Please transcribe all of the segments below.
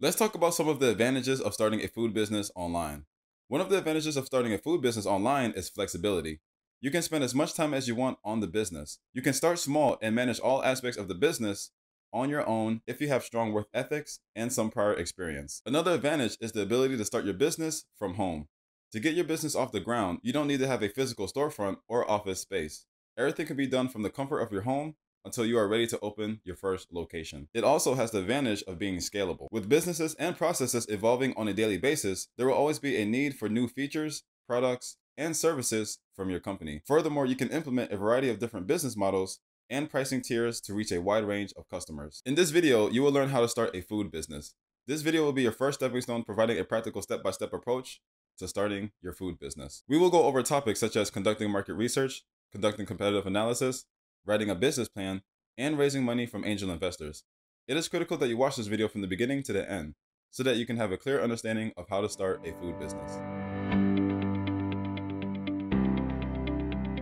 Let's talk about some of the advantages of starting a food business online. One of the advantages of starting a food business online is flexibility. You can spend as much time as you want on the business. You can start small and manage all aspects of the business on your own if you have strong work ethics and some prior experience. Another advantage is the ability to start your business from home. To get your business off the ground, you don't need to have a physical storefront or office space. Everything can be done from the comfort of your home until you are ready to open your first location. It also has the advantage of being scalable. With businesses and processes evolving on a daily basis, there will always be a need for new features, products, and services from your company. Furthermore, you can implement a variety of different business models and pricing tiers to reach a wide range of customers. In this video, you will learn how to start a food business. This video will be your first stepping stone, providing a practical step-by-step -step approach to starting your food business. We will go over topics such as conducting market research, conducting competitive analysis, writing a business plan, and raising money from angel investors. It is critical that you watch this video from the beginning to the end so that you can have a clear understanding of how to start a food business.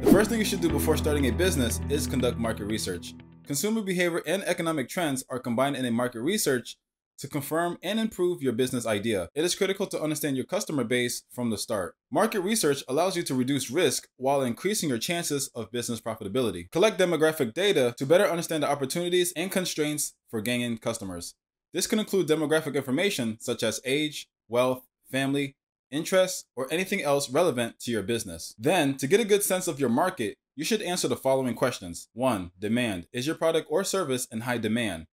The first thing you should do before starting a business is conduct market research. Consumer behavior and economic trends are combined in a market research to confirm and improve your business idea. It is critical to understand your customer base from the start. Market research allows you to reduce risk while increasing your chances of business profitability. Collect demographic data to better understand the opportunities and constraints for gaining customers. This can include demographic information such as age, wealth, family, interests, or anything else relevant to your business. Then, to get a good sense of your market, you should answer the following questions. 1. Demand. Is your product or service in high demand?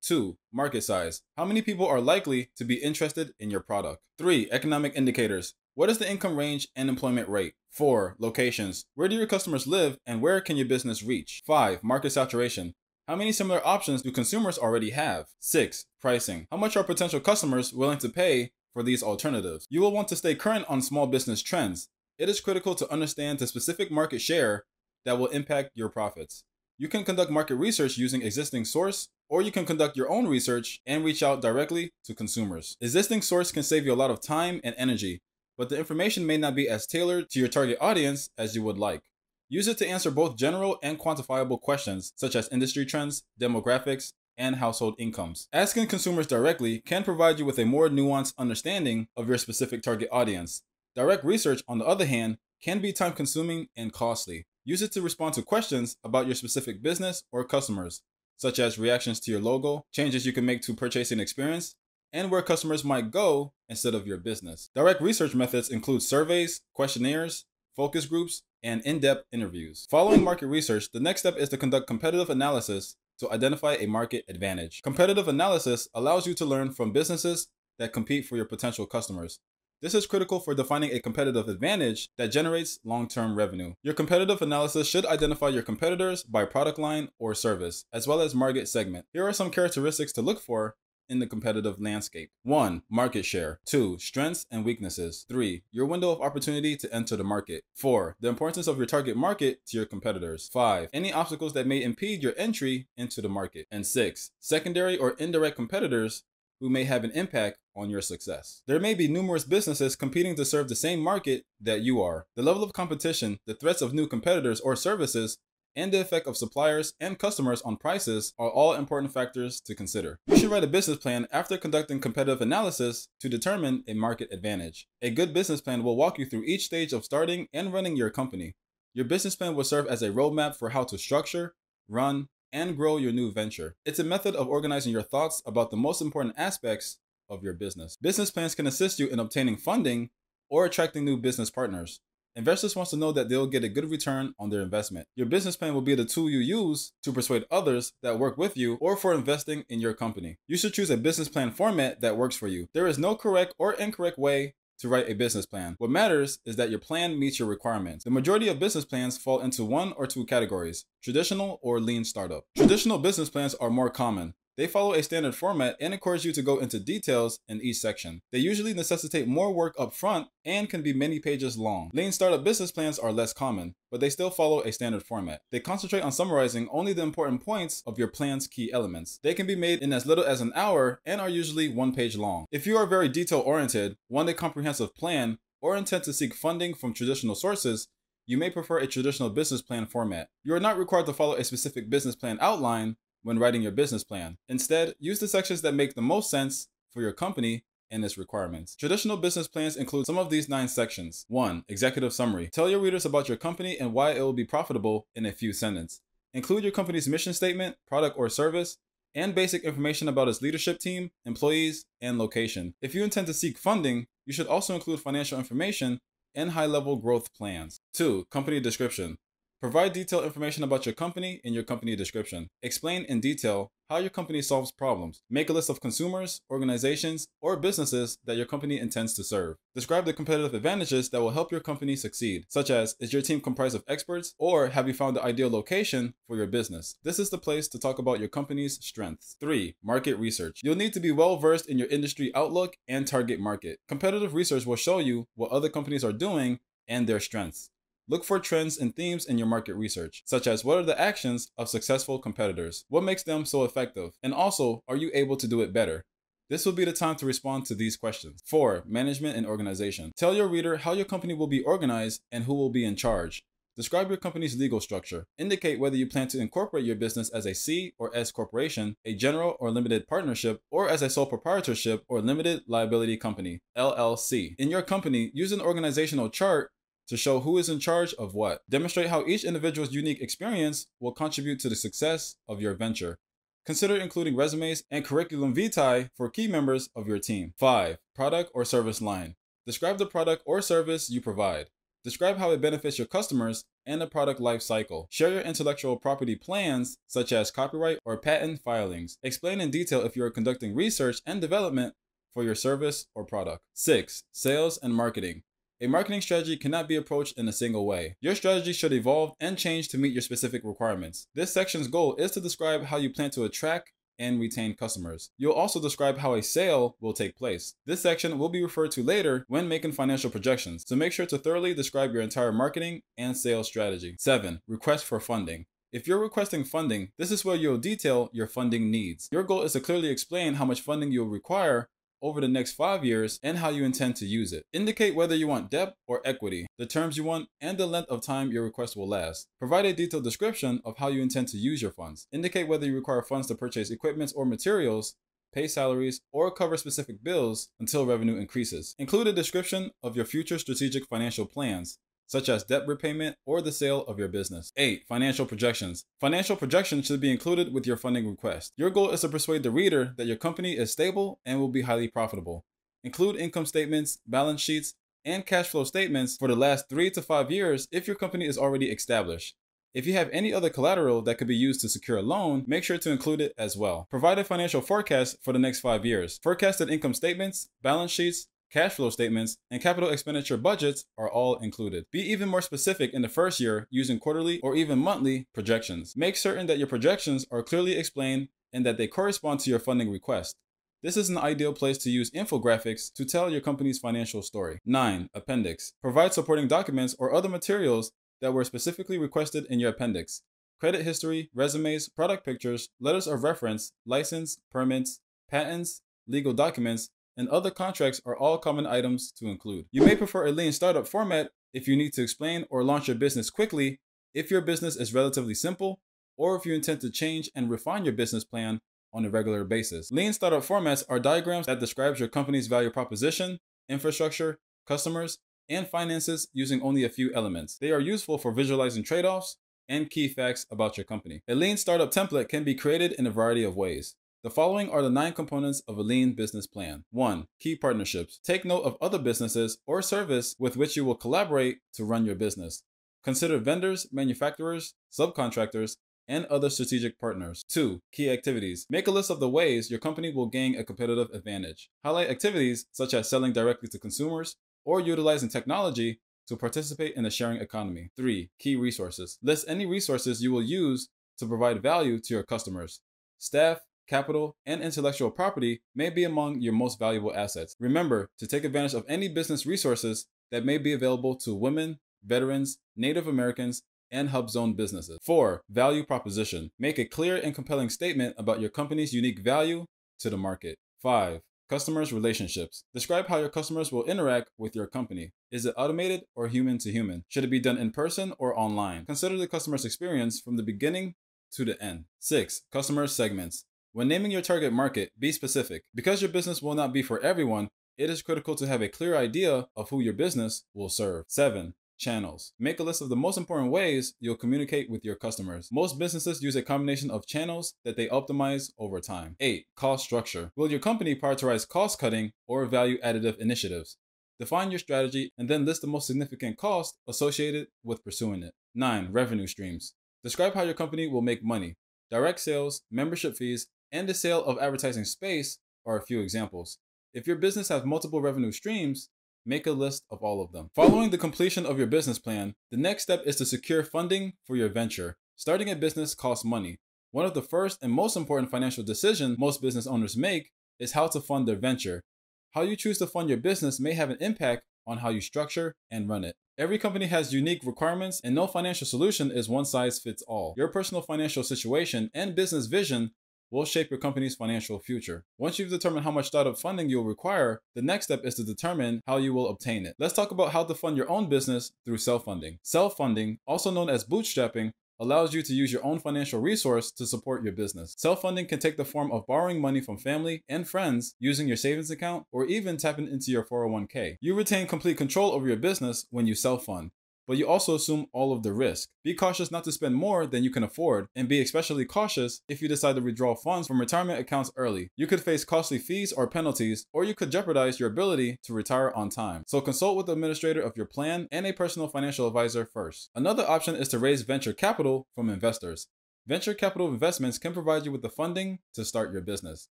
Two, market size. How many people are likely to be interested in your product? Three, economic indicators. What is the income range and employment rate? Four, locations. Where do your customers live and where can your business reach? Five, market saturation. How many similar options do consumers already have? Six, pricing. How much are potential customers willing to pay for these alternatives? You will want to stay current on small business trends. It is critical to understand the specific market share that will impact your profits. You can conduct market research using existing source or you can conduct your own research and reach out directly to consumers. Existing source can save you a lot of time and energy, but the information may not be as tailored to your target audience as you would like. Use it to answer both general and quantifiable questions such as industry trends, demographics, and household incomes. Asking consumers directly can provide you with a more nuanced understanding of your specific target audience. Direct research, on the other hand, can be time consuming and costly. Use it to respond to questions about your specific business or customers, such as reactions to your logo, changes you can make to purchasing experience, and where customers might go instead of your business. Direct research methods include surveys, questionnaires, focus groups, and in-depth interviews. Following market research, the next step is to conduct competitive analysis to identify a market advantage. Competitive analysis allows you to learn from businesses that compete for your potential customers, this is critical for defining a competitive advantage that generates long-term revenue. Your competitive analysis should identify your competitors by product line or service, as well as market segment. Here are some characteristics to look for in the competitive landscape. 1. Market share. 2. Strengths and weaknesses. 3. Your window of opportunity to enter the market. 4. The importance of your target market to your competitors. 5. Any obstacles that may impede your entry into the market. And 6. Secondary or indirect competitors who may have an impact on your success. There may be numerous businesses competing to serve the same market that you are. The level of competition, the threats of new competitors or services, and the effect of suppliers and customers on prices are all important factors to consider. You should write a business plan after conducting competitive analysis to determine a market advantage. A good business plan will walk you through each stage of starting and running your company. Your business plan will serve as a roadmap for how to structure, run, and grow your new venture. It's a method of organizing your thoughts about the most important aspects of your business. Business plans can assist you in obtaining funding or attracting new business partners. Investors want to know that they'll get a good return on their investment. Your business plan will be the tool you use to persuade others that work with you or for investing in your company. You should choose a business plan format that works for you. There is no correct or incorrect way to write a business plan. What matters is that your plan meets your requirements. The majority of business plans fall into one or two categories, traditional or lean startup. Traditional business plans are more common. They follow a standard format and encourage you to go into details in each section. They usually necessitate more work up front and can be many pages long. Lean startup business plans are less common, but they still follow a standard format. They concentrate on summarizing only the important points of your plan's key elements. They can be made in as little as an hour and are usually one page long. If you are very detail oriented, want a comprehensive plan, or intend to seek funding from traditional sources, you may prefer a traditional business plan format. You are not required to follow a specific business plan outline, when writing your business plan. Instead, use the sections that make the most sense for your company and its requirements. Traditional business plans include some of these nine sections. One, executive summary. Tell your readers about your company and why it will be profitable in a few sentences. Include your company's mission statement, product or service, and basic information about its leadership team, employees, and location. If you intend to seek funding, you should also include financial information and high level growth plans. Two, company description. Provide detailed information about your company in your company description. Explain in detail how your company solves problems. Make a list of consumers, organizations, or businesses that your company intends to serve. Describe the competitive advantages that will help your company succeed, such as is your team comprised of experts or have you found the ideal location for your business? This is the place to talk about your company's strengths. 3. Market research. You'll need to be well versed in your industry outlook and target market. Competitive research will show you what other companies are doing and their strengths. Look for trends and themes in your market research, such as what are the actions of successful competitors? What makes them so effective? And also, are you able to do it better? This will be the time to respond to these questions. 4. Management and organization. Tell your reader how your company will be organized and who will be in charge. Describe your company's legal structure. Indicate whether you plan to incorporate your business as a C or S corporation, a general or limited partnership, or as a sole proprietorship or limited liability company, LLC. In your company, use an organizational chart to show who is in charge of what. Demonstrate how each individual's unique experience will contribute to the success of your venture. Consider including resumes and curriculum vitae for key members of your team. 5. Product or service line. Describe the product or service you provide. Describe how it benefits your customers and the product life cycle. Share your intellectual property plans, such as copyright or patent filings. Explain in detail if you are conducting research and development for your service or product. 6. Sales and marketing. A marketing strategy cannot be approached in a single way. Your strategy should evolve and change to meet your specific requirements. This section's goal is to describe how you plan to attract and retain customers. You'll also describe how a sale will take place. This section will be referred to later when making financial projections, so make sure to thoroughly describe your entire marketing and sales strategy. 7. Request for funding. If you're requesting funding, this is where you'll detail your funding needs. Your goal is to clearly explain how much funding you'll require over the next five years and how you intend to use it. Indicate whether you want debt or equity, the terms you want, and the length of time your request will last. Provide a detailed description of how you intend to use your funds. Indicate whether you require funds to purchase equipment or materials, pay salaries, or cover specific bills until revenue increases. Include a description of your future strategic financial plans, such as debt repayment or the sale of your business. 8. Financial projections. Financial projections should be included with your funding request. Your goal is to persuade the reader that your company is stable and will be highly profitable. Include income statements, balance sheets, and cash flow statements for the last three to five years if your company is already established. If you have any other collateral that could be used to secure a loan, make sure to include it as well. Provide a financial forecast for the next five years. Forecasted income statements, balance sheets, cash flow statements, and capital expenditure budgets are all included. Be even more specific in the first year using quarterly or even monthly projections. Make certain that your projections are clearly explained and that they correspond to your funding request. This is an ideal place to use infographics to tell your company's financial story. 9. Appendix. Provide supporting documents or other materials that were specifically requested in your appendix. Credit history, resumes, product pictures, letters of reference, license, permits, patents, legal documents, and other contracts are all common items to include. You may prefer a lean startup format if you need to explain or launch your business quickly, if your business is relatively simple, or if you intend to change and refine your business plan on a regular basis. Lean startup formats are diagrams that describes your company's value proposition, infrastructure, customers, and finances using only a few elements. They are useful for visualizing trade-offs and key facts about your company. A lean startup template can be created in a variety of ways. The following are the nine components of a lean business plan. 1. Key partnerships. Take note of other businesses or service with which you will collaborate to run your business. Consider vendors, manufacturers, subcontractors, and other strategic partners. 2. Key activities. Make a list of the ways your company will gain a competitive advantage. Highlight activities such as selling directly to consumers or utilizing technology to participate in the sharing economy. 3. Key resources. List any resources you will use to provide value to your customers. Staff, capital, and intellectual property may be among your most valuable assets. Remember to take advantage of any business resources that may be available to women, veterans, Native Americans, and HubZone businesses. 4. Value proposition. Make a clear and compelling statement about your company's unique value to the market. 5. Customers' relationships. Describe how your customers will interact with your company. Is it automated or human to human? Should it be done in person or online? Consider the customer's experience from the beginning to the end. 6. Customer segments. When naming your target market, be specific. Because your business will not be for everyone, it is critical to have a clear idea of who your business will serve. 7. Channels. Make a list of the most important ways you'll communicate with your customers. Most businesses use a combination of channels that they optimize over time. 8. Cost structure. Will your company prioritize cost cutting or value additive initiatives? Define your strategy and then list the most significant cost associated with pursuing it. 9. Revenue streams. Describe how your company will make money direct sales, membership fees, and the sale of advertising space are a few examples. If your business has multiple revenue streams, make a list of all of them. Following the completion of your business plan, the next step is to secure funding for your venture. Starting a business costs money. One of the first and most important financial decisions most business owners make is how to fund their venture. How you choose to fund your business may have an impact on how you structure and run it. Every company has unique requirements and no financial solution is one size fits all. Your personal financial situation and business vision will shape your company's financial future. Once you've determined how much startup funding you'll require, the next step is to determine how you will obtain it. Let's talk about how to fund your own business through self-funding. Self-funding, also known as bootstrapping, allows you to use your own financial resource to support your business. Self-funding can take the form of borrowing money from family and friends using your savings account or even tapping into your 401k. You retain complete control over your business when you self-fund but you also assume all of the risk. Be cautious not to spend more than you can afford, and be especially cautious if you decide to withdraw funds from retirement accounts early. You could face costly fees or penalties, or you could jeopardize your ability to retire on time. So consult with the administrator of your plan and a personal financial advisor first. Another option is to raise venture capital from investors. Venture capital investments can provide you with the funding to start your business.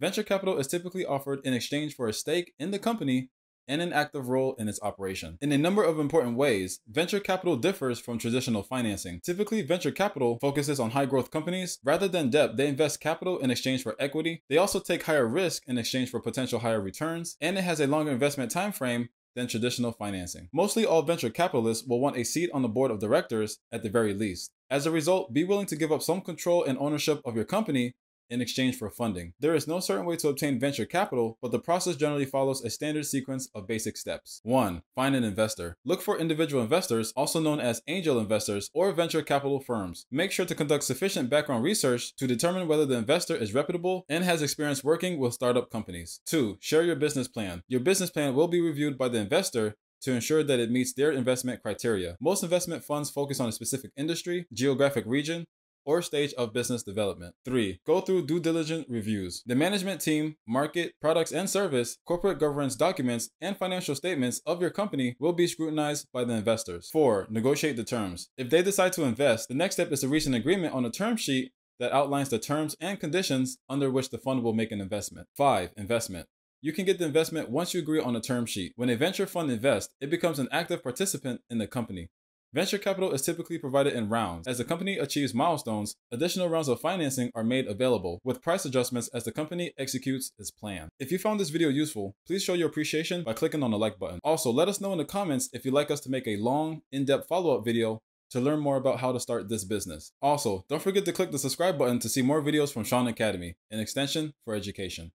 Venture capital is typically offered in exchange for a stake in the company and an active role in its operation. In a number of important ways, venture capital differs from traditional financing. Typically, venture capital focuses on high growth companies. Rather than debt, they invest capital in exchange for equity. They also take higher risk in exchange for potential higher returns, and it has a longer investment time frame than traditional financing. Mostly all venture capitalists will want a seat on the board of directors at the very least. As a result, be willing to give up some control and ownership of your company in exchange for funding. There is no certain way to obtain venture capital, but the process generally follows a standard sequence of basic steps. 1. Find an investor. Look for individual investors, also known as angel investors or venture capital firms. Make sure to conduct sufficient background research to determine whether the investor is reputable and has experience working with startup companies. 2. Share your business plan. Your business plan will be reviewed by the investor to ensure that it meets their investment criteria. Most investment funds focus on a specific industry, geographic region, or stage of business development. 3. Go through due diligence reviews. The management team, market, products and service, corporate governance documents, and financial statements of your company will be scrutinized by the investors. 4. Negotiate the terms. If they decide to invest, the next step is to reach an agreement on a term sheet that outlines the terms and conditions under which the fund will make an investment. 5. Investment. You can get the investment once you agree on a term sheet. When a venture fund invests, it becomes an active participant in the company. Venture capital is typically provided in rounds. As the company achieves milestones, additional rounds of financing are made available, with price adjustments as the company executes its plan. If you found this video useful, please show your appreciation by clicking on the like button. Also, let us know in the comments if you'd like us to make a long, in-depth follow-up video to learn more about how to start this business. Also, don't forget to click the subscribe button to see more videos from Sean Academy, an extension for education.